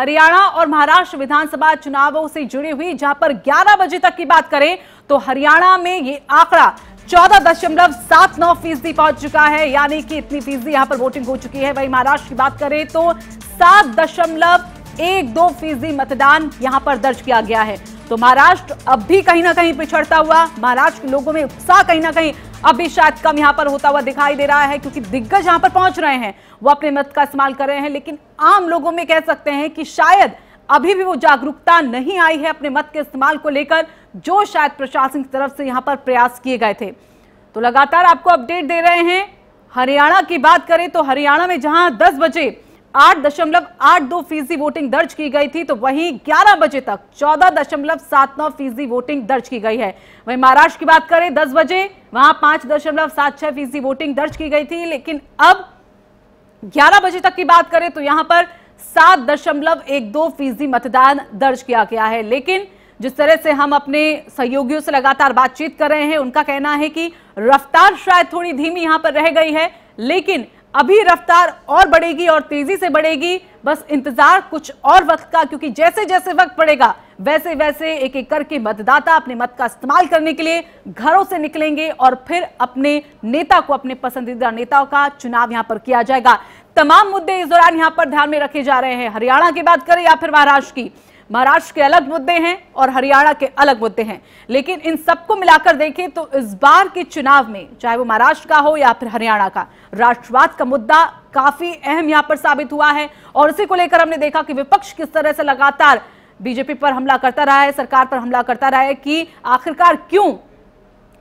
हरियाणा और महाराष्ट्र विधानसभा चुनावों से जुड़ी हुई जहां पर 11 बजे तक की बात करें तो हरियाणा में ये आंकड़ा चौदह दशमलव सात नौ फीसदी पहुंच चुका है यानी कि इतनी फीसदी यहां पर वोटिंग हो चुकी है वहीं महाराष्ट्र की बात करें तो सात दशमलव एक दो फीसदी मतदान यहां पर दर्ज किया गया है तो महाराष्ट्र अब भी कहीं ना कहीं पिछड़ता हुआ महाराष्ट्र के लोगों में उत्साह कहीं ना कहीं अब भी शायद कम यहां पर होता हुआ दिखाई दे रहा है क्योंकि दिग्गज यहां पर पहुंच रहे हैं वो अपने मत का इस्तेमाल कर रहे हैं लेकिन आम लोगों में कह सकते हैं कि शायद अभी भी वो जागरूकता नहीं आई है अपने मत के इस्तेमाल को लेकर जो शायद प्रशासन की तरफ से यहां पर प्रयास किए गए थे तो लगातार आपको अपडेट दे रहे हैं हरियाणा की बात करें तो हरियाणा में जहां 10 बजे 8.82 फीसदी वोटिंग दर्ज की गई थी तो वहीं 11 बजे तक 14.79 फीसदी वोटिंग दर्ज की गई है वहीं महाराष्ट्र की बात करें 10 बजे वहां पांच दशमलव सात छह फीसदी वोटिंग दर्ज की गई थी लेकिन अब ग्यारह बजे तक की बात करें तो यहां पर सात दशमलव एक दो फीसदी मतदान दर्ज किया गया है लेकिन जिस तरह से हम अपने सहयोगियों से लगातार बातचीत कर रहे हैं उनका कहना है कि रफ्तार शायद थोड़ी धीमी यहां पर रह गई है लेकिन अभी रफ्तार और बढ़ेगी और तेजी से बढ़ेगी बस इंतजार कुछ और वक्त का क्योंकि जैसे जैसे वक्त बढ़ेगा वैसे वैसे एक एक करके मतदाता अपने मत का इस्तेमाल करने के लिए घरों से निकलेंगे और फिर अपने नेता को अपने पसंदीदा नेताओं का चुनाव यहां पर किया जाएगा तमाम मुद्दे इस दौरान यहां पर ध्यान में रखे जा रहे हैं हरियाणा की बात करें या फिर महाराष्ट्र की महाराष्ट्र के अलग मुद्दे हैं और हरियाणा के अलग मुद्दे हैं लेकिन इन सबको मिलाकर देखें तो इस बार के चुनाव में चाहे वो महाराष्ट्र का हो या फिर हरियाणा का राष्ट्रवाद का मुद्दा काफी अहम यहां पर साबित हुआ है और इसी को लेकर हमने देखा कि विपक्ष किस तरह से लगातार बीजेपी पर हमला करता रहा है सरकार पर हमला करता रहा है कि आखिरकार क्यों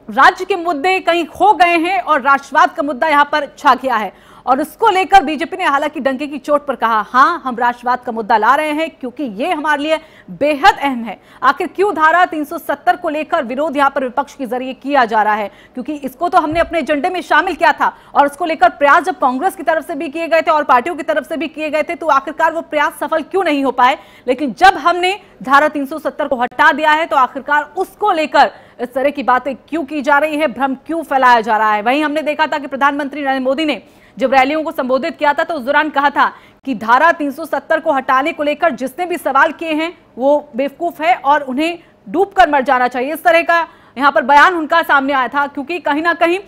राज्य के मुद्दे कहीं खो गए हैं और राष्ट्रवाद का मुद्दा यहां पर छा गया है और उसको लेकर बीजेपी ने हालांकि डंके की चोट पर कहा हां हम राष्ट्रवाद का मुद्दा ला रहे हैं क्योंकि ये हमारे लिए बेहद अहम है आखिर क्यों धारा 370 को लेकर विरोध यहां पर विपक्ष के जरिए किया जा रहा है क्योंकि इसको तो हमने अपने एजेंडे में शामिल किया था और उसको लेकर प्रयास जब कांग्रेस की तरफ से भी किए गए थे और पार्टियों की तरफ से भी किए गए थे तो आखिरकार वो प्रयास सफल क्यों नहीं हो पाए लेकिन जब हमने धारा तीन को हटा दिया है तो आखिरकार उसको लेकर इस तरह की बातें क्यों की जा रही है भ्रम क्यों फैलाया जा रहा है वहीं हमने देखा था कि प्रधानमंत्री नरेंद्र मोदी ने जब रैलियों को संबोधित किया था तो उस दौरान कहा था कि धारा 370 को हटाने को लेकर जिसने भी सवाल किए हैं वो बेवकूफ है और उन्हें डूब कर मर जाना चाहिए इस तरह का यहाँ पर बयान उनका सामने आया था क्योंकि कहीं ना कहीं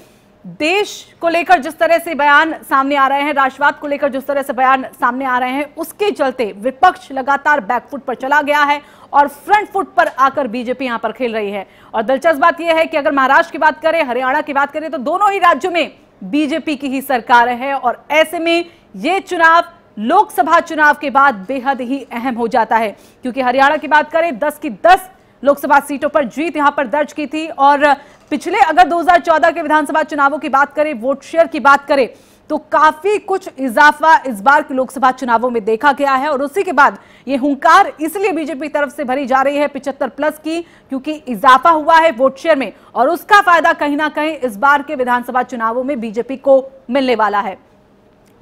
देश को लेकर जिस तरह से बयान सामने आ रहे हैं राष्ट्रवाद को लेकर जिस तरह से बयान सामने आ रहे हैं उसके चलते विपक्ष लगातार बैकफुट पर चला गया है और फ्रंट फुट पर आकर बीजेपी यहां पर खेल रही है और दिलचस्प बात यह है कि अगर महाराष्ट्र की बात करें हरियाणा की बात करें तो दोनों ही राज्यों में बीजेपी की ही सरकार है और ऐसे में ये चुनाव लोकसभा चुनाव के बाद बेहद ही अहम हो जाता है क्योंकि हरियाणा की बात करें दस की दस लोकसभा सीटों पर जीत यहां पर दर्ज की थी और पिछले अगर 2014 के विधानसभा चुनावों की बात करें वोट शेयर की बात करें तो काफी कुछ इजाफा इस बार के लोकसभा चुनावों में देखा गया है और उसी के बाद ये हुंकार इसलिए बीजेपी तरफ से भरी जा रही है पिछहत्तर प्लस की क्योंकि इजाफा हुआ है वोट शेयर में और उसका फायदा कहीं ना कहीं इस बार के विधानसभा चुनावों में बीजेपी को मिलने वाला है